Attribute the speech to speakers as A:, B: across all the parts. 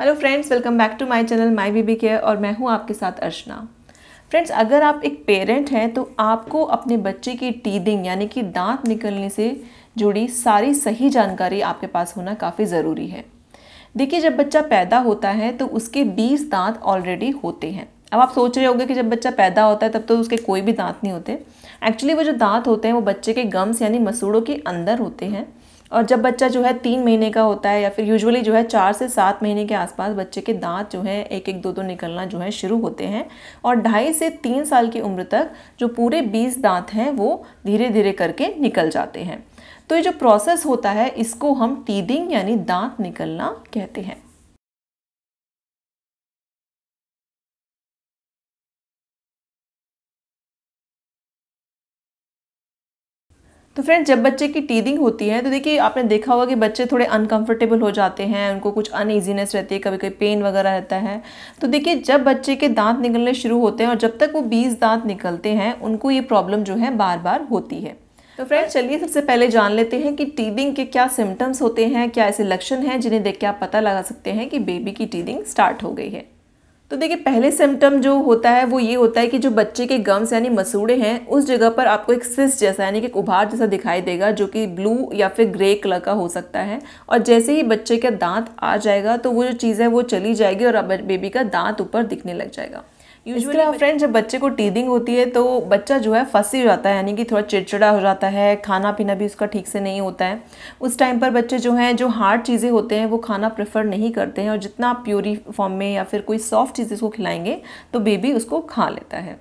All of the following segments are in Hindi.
A: hello friends welcome back to my channel my baby care और मैं हूं आपके साथ अर्चना फ्रेंड्स अगर आप एक पेरेंट हैं तो आपको अपने बच्चे की टीदिंग यानी कि दांत निकलने से जुड़ी सारी सही जानकारी आपके पास होना काफ़ी ज़रूरी है देखिए जब बच्चा पैदा होता है तो उसके बीस दांत ऑलरेडी होते हैं अब आप सोच रहे होंगे कि जब बच्चा पैदा होता है तब तो उसके कोई भी दांत नहीं होते एक्चुअली वो जो दांत होते हैं वो बच्चे के गम्स यानी मसूड़ों के अंदर होते हैं और जब बच्चा जो है तीन महीने का होता है या फिर यूजुअली जो है चार से सात महीने के आसपास बच्चे के दांत जो है एक एक दो दो निकलना जो है शुरू होते हैं और ढाई से तीन साल की उम्र तक जो पूरे बीस दांत हैं वो धीरे धीरे करके निकल जाते हैं तो ये जो प्रोसेस होता है इसको हम टीदिंग यानी दांत निकलना कहते हैं तो फ्रेंड्स जब बच्चे की टीदिंग होती है तो देखिए आपने देखा होगा कि बच्चे थोड़े अनकंफर्टेबल हो जाते हैं उनको कुछ अनइजीनेस रहती है कभी कभी पेन वगैरह रहता है तो देखिए जब बच्चे के दांत निकलने शुरू होते हैं और जब तक वो बीस दांत निकलते हैं उनको ये प्रॉब्लम जो है बार बार होती है तो फ्रेंड्स चलिए सबसे पहले जान लेते हैं कि टीदिंग के क्या सिम्टम्स होते हैं क्या ऐसे लक्षण हैं जिन्हें देख के आप पता लगा सकते हैं कि बेबी की टीदिंग स्टार्ट हो गई है तो देखिए पहले सिम्टम जो होता है वो ये होता है कि जो बच्चे के गम्स यानी मसूड़े हैं उस जगह पर आपको एक सिस जैसा यानी कि एक उभार जैसा दिखाई देगा जो कि ब्लू या फिर ग्रे कलर का हो सकता है और जैसे ही बच्चे का दांत आ जाएगा तो वो जो चीज़ है वो चली जाएगी और बेबी का दांत ऊपर दिखने लग जाएगा यूजली फ्रेंड जब बच्चे को टीदिंग होती है तो बच्चा जो है फंसी जाता है यानी कि थोड़ा चिड़चिड़ा हो जाता है खाना पीना भी उसका ठीक से नहीं होता है उस टाइम पर बच्चे जो हैं जो हार्ड चीज़ें होते हैं वो खाना प्रेफर नहीं करते हैं और जितना आप प्योरी फॉर्म में या फिर कोई सॉफ्ट चीज़ें उसको खिलाएंगे तो बेबी उसको खा लेता है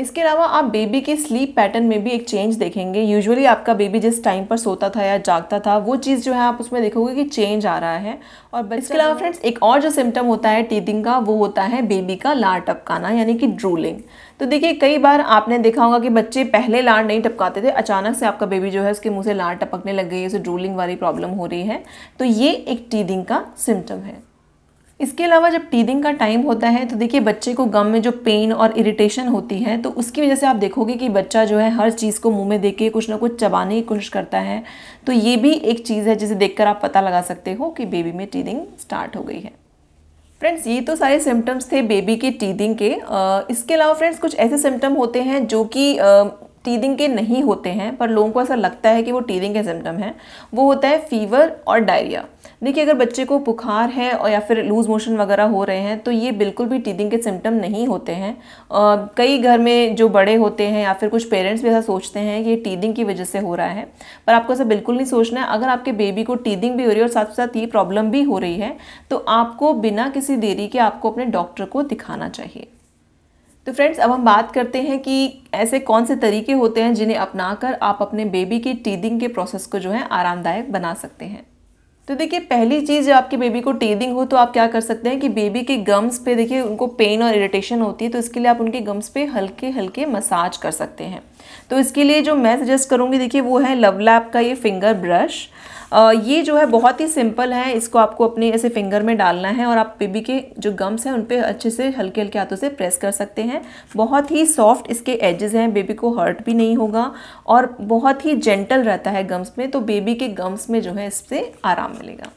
A: इसके अलावा आप बेबी के स्लीप पैटर्न में भी एक चेंज देखेंगे यूजुअली आपका बेबी जिस टाइम पर सोता था या जागता था वो चीज़ जो है आप उसमें देखोगे कि चेंज आ रहा है और इसके अलावा फ्रेंड्स एक और जो सिम्टम होता है टीथिंग का वो होता है बेबी का लार टपकाना यानी कि ड्रूलिंग तो देखिए कई बार आपने देखा होगा कि बच्चे पहले लार नहीं टपकाते थे अचानक से आपका बेबी जो है उसके मुँह से लार टपकने लग गई है उसे ड्रूलिंग वाली प्रॉब्लम हो रही है तो ये एक टीथिंग का सिम्टम है इसके अलावा जब टीदिंग का टाइम होता है तो देखिए बच्चे को गम में जो पेन और इरिटेशन होती है तो उसकी वजह से आप देखोगे कि बच्चा जो है हर चीज़ को मुंह में देके कुछ ना कुछ चबाने की कोशिश करता है तो ये भी एक चीज़ है जिसे देखकर आप पता लगा सकते हो कि बेबी में टीदिंग स्टार्ट हो गई है फ्रेंड्स ये तो सारे सिम्टम्स थे बेबी के टीदिंग के इसके अलावा फ्रेंड्स कुछ ऐसे सिम्टम होते हैं जो कि टीदिंग के नहीं होते हैं पर लोगों को ऐसा लगता है कि वो टीदिंग के सिम्टम हैं वो होता है फीवर और डायरिया देखिए अगर बच्चे को बुखार है और या फिर लूज़ मोशन वगैरह हो रहे हैं तो ये बिल्कुल भी टीदिंग के सिम्टम नहीं होते हैं आ, कई घर में जो बड़े होते हैं या फिर कुछ पेरेंट्स भी ऐसा सोचते हैं कि ये टीदिंग की वजह से हो रहा है पर आपको ऐसा बिल्कुल नहीं सोचना है अगर आपके बेबी को टीदिंग भी हो रही है और साथ साथ ये प्रॉब्लम भी हो रही है तो आपको बिना किसी देरी के आपको अपने डॉक्टर को दिखाना चाहिए तो फ्रेंड्स अब हम बात करते हैं कि ऐसे कौन से तरीके होते हैं जिन्हें अपनाकर आप अपने बेबी के टीदिंग के प्रोसेस को जो है आरामदायक बना सकते हैं तो देखिए पहली चीज़ जब आपके बेबी को टीदिंग हो तो आप क्या कर सकते हैं कि बेबी के गम्स पे देखिए उनको पेन और इरिटेशन होती है तो इसके लिए आप उनके गम्स पे हल्के हल्के मसाज कर सकते हैं तो इसके लिए जो मैं सजेस्ट करूँगी देखिए वो है लव का ये फिंगर ब्रश ये जो है बहुत ही सिंपल है इसको आपको अपने ऐसे फिंगर में डालना है और आप बेबी के जो गम्स हैं उन पर अच्छे से हल्के हल्के हाथों से प्रेस कर सकते हैं बहुत ही सॉफ्ट इसके एजेस हैं बेबी को हर्ट भी नहीं होगा और बहुत ही जेंटल रहता है गम्स में तो बेबी के गम्स में जो है इससे आराम मिलेगा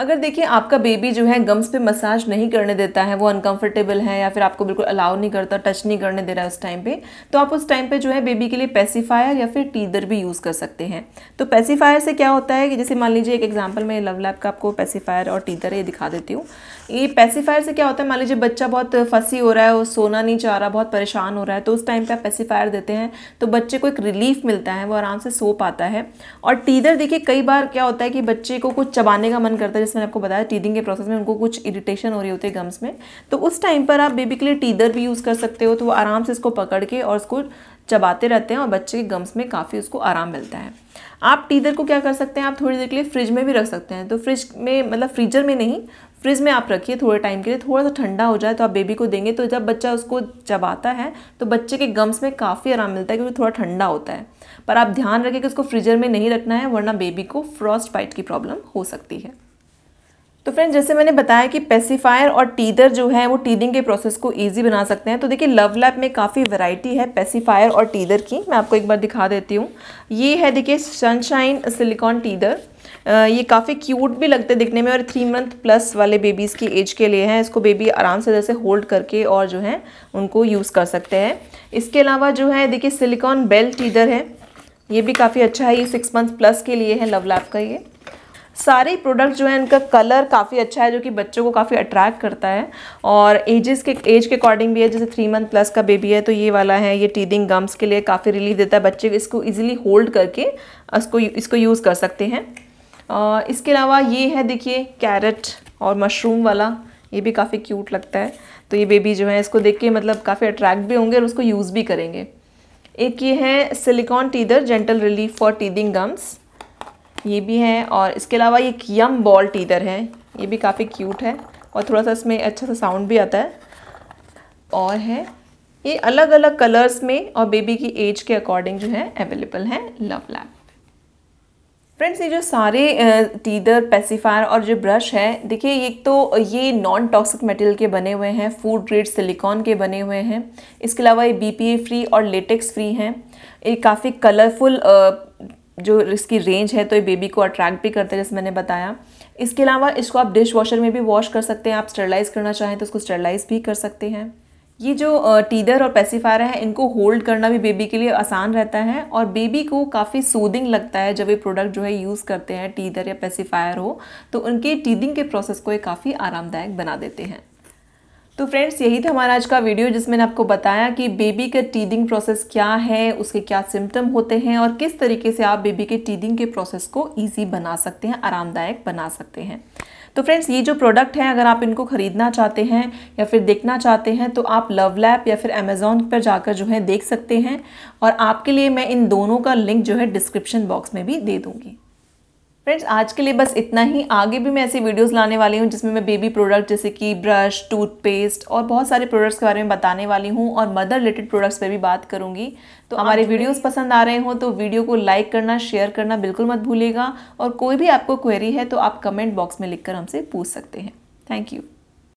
A: अगर देखिए आपका बेबी जो है गम्स पे मसाज नहीं करने देता है वो अनकंफर्टेबल है या फिर आपको बिल्कुल अलाउ नहीं करता टच नहीं करने दे रहा है उस टाइम पे तो आप उस टाइम पे जो है बेबी के लिए पेसीफायर या फिर टीदर भी यूज़ कर सकते हैं तो पेसीफायर से क्या होता है कि जैसे मान लीजिए एक एग्जाम्पल मैं लव लैब का आपको पेसीफायर और टीदर ये दिखा देती हूँ ये पेसीफायर से क्या होता है मान लीजिए बच्चा बहुत फंसी हो रहा है वो सोना नहीं चाह रहा बहुत परेशान हो रहा है तो उस टाइम पर आप पेसीफायर देते हैं तो बच्चे को एक रिलीफ मिलता है वो आराम से सो पाता है और टीदर देखिए कई बार क्या होता है कि बच्चे को कुछ चबाने का मन करता है जैसे मैंने आपको बताया टीदिंग के प्रोसेस में उनको कुछ इरिटेशन हो रही होती है गम्स में तो उस टाइम पर आप बेबी के लिए टीदर भी यूज़ कर सकते हो तो वो आराम से इसको पकड़ के और उसको चबाते रहते हैं और बच्चे के गम्स में काफ़ी उसको आराम मिलता है आप टीदर को क्या कर सकते हैं आप थोड़ी देर के लिए फ्रिज में भी रख सकते हैं तो फ्रिज में मतलब फ्रीजर में नहीं फ्रिज में आप रखिए थोड़े टाइम के लिए थोड़ा सा ठंडा हो जाए तो आप बेबी को देंगे तो जब बच्चा उसको चबाता है तो बच्चे के गम्स में काफ़ी आराम मिलता है क्योंकि थोड़ा ठंडा होता है पर आप ध्यान रखें कि उसको फ्रीजर में नहीं रखना है वरना बेबी को फ्रॉस्ट बाइट की प्रॉब्लम हो सकती है तो फ्रेंड जैसे मैंने बताया कि पेसीफायर और टीदर जो है वो टीदिंग के प्रोसेस को इजी बना सकते हैं तो देखिए लव लैप में काफ़ी वैरायटी है पेसीफायर और टीदर की मैं आपको एक बार दिखा देती हूँ ये है देखिए सनशाइन सिलिकॉन टीदर ये काफ़ी क्यूट भी लगते दिखने में और थ्री मंथ प्लस वाले बेबीज़ की एज के लिए हैं इसको बेबी आराम से जैसे होल्ड करके और जो है उनको यूज़ कर सकते हैं इसके अलावा जो है देखिए सिलिकॉन बेल टीदर है ये भी काफ़ी अच्छा है ये सिक्स मंथ प्लस के लिए है लव लैप का ये सारे प्रोडक्ट जो है इनका कलर काफ़ी अच्छा है जो कि बच्चों को काफ़ी अट्रैक्ट करता है और एजेस के एज के अकॉर्डिंग भी है जैसे थ्री मंथ प्लस का बेबी है तो ये वाला है ये टीदिंग गम्स के लिए काफ़ी रिलीफ देता है बच्चे इसको ईजिली होल्ड करके इसको इसको यूज़ कर सकते हैं और इसके अलावा ये है देखिए कैरेट और मशरूम वाला ये भी काफ़ी क्यूट लगता है तो ये बेबी जो है इसको देख के मतलब काफ़ी अट्रैक्ट भी होंगे और उसको यूज़ भी करेंगे एक ये है silicone teether gentle relief for teething gums ये भी है और इसके अलावा एक यम बॉल टीदर है ये भी काफ़ी क्यूट है और थोड़ा सा इसमें अच्छा सा साउंड भी आता है और है ये अलग अलग कलर्स में और बेबी की एज के अकॉर्डिंग जो है अवेलेबल हैं लव लैब फ्रेंड्स ये जो सारे टीदर पेसीफायर और जो ब्रश है देखिए एक तो ये नॉन टॉक्सिक मटेरियल के बने हुए हैं फूड ग्रेड सिलिकॉन के बने हुए हैं इसके अलावा ये बीपीए फ्री और लेटेक्स फ्री हैं ये काफ़ी कलरफुल जो इसकी रेंज है तो ये बेबी को अट्रैक्ट भी करते हैं जैसे मैंने बताया इसके अलावा इसको आप डिश वॉशर में भी वॉश कर सकते हैं आप स्टरलाइज करना चाहें तो उसको स्टरलाइज भी कर सकते हैं ये जो टीदर और पेसीफायर है इनको होल्ड करना भी बेबी के लिए आसान रहता है और बेबी को काफ़ी सूदिंग लगता है जब ये प्रोडक्ट जो है यूज़ करते हैं टीदर या पेसीफायर हो तो उनके टीदिंग के प्रोसेस को ये काफ़ी आरामदायक बना देते हैं तो फ्रेंड्स यही था हमारा आज का वीडियो जिसमें आपको बताया कि बेबी का टीदिंग प्रोसेस क्या है उसके क्या सिम्टम होते हैं और किस तरीके से आप बेबी के टीदिंग के प्रोसेस को ईजी बना सकते हैं आरामदायक बना सकते हैं तो फ्रेंड्स ये जो प्रोडक्ट हैं अगर आप इनको ख़रीदना चाहते हैं या फिर देखना चाहते हैं तो आप लव लैप या फिर अमेज़ोन पर जाकर जो है देख सकते हैं और आपके लिए मैं इन दोनों का लिंक जो है डिस्क्रिप्शन बॉक्स में भी दे दूँगी फ्रेंड्स आज के लिए बस इतना ही आगे भी मैं ऐसी वीडियोस लाने वाली हूँ जिसमें मैं बेबी प्रोडक्ट जैसे कि ब्रश टूथपेस्ट और बहुत सारे प्रोडक्ट्स के बारे में बताने वाली हूँ और मदर रिलेटेड प्रोडक्ट्स पे भी बात करूँगी तो हाँ, हमारे वीडियोस पसंद आ रहे हों तो वीडियो को लाइक करना शेयर करना बिल्कुल मत भूलेगा और कोई भी आपको क्वेरी है तो आप कमेंट बॉक्स में लिख हमसे पूछ सकते हैं थैंक यू